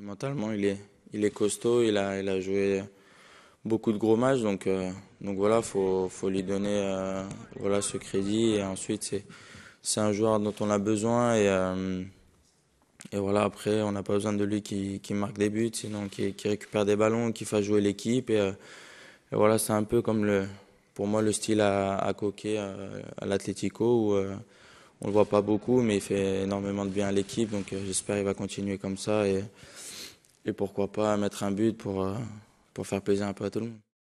Mentalement, il est, il est costaud, il a, il a joué beaucoup de gros matchs, donc, euh, donc voilà, il faut, lui donner euh, voilà, ce crédit. Et ensuite, c'est un joueur dont on a besoin. Et, euh, et voilà, après, on n'a pas besoin de lui qui, marque des buts, sinon qui, récupère des ballons, qui fait jouer l'équipe. Et, voilà, c'est un peu comme le, pour moi le style à, à coquer à l'Atlético où on le voit pas beaucoup, mais il fait énormément de bien à l'équipe. Donc j'espère qu'il va continuer comme ça. Et, et pourquoi pas mettre un but pour, euh, pour faire plaisir un peu à tout le monde.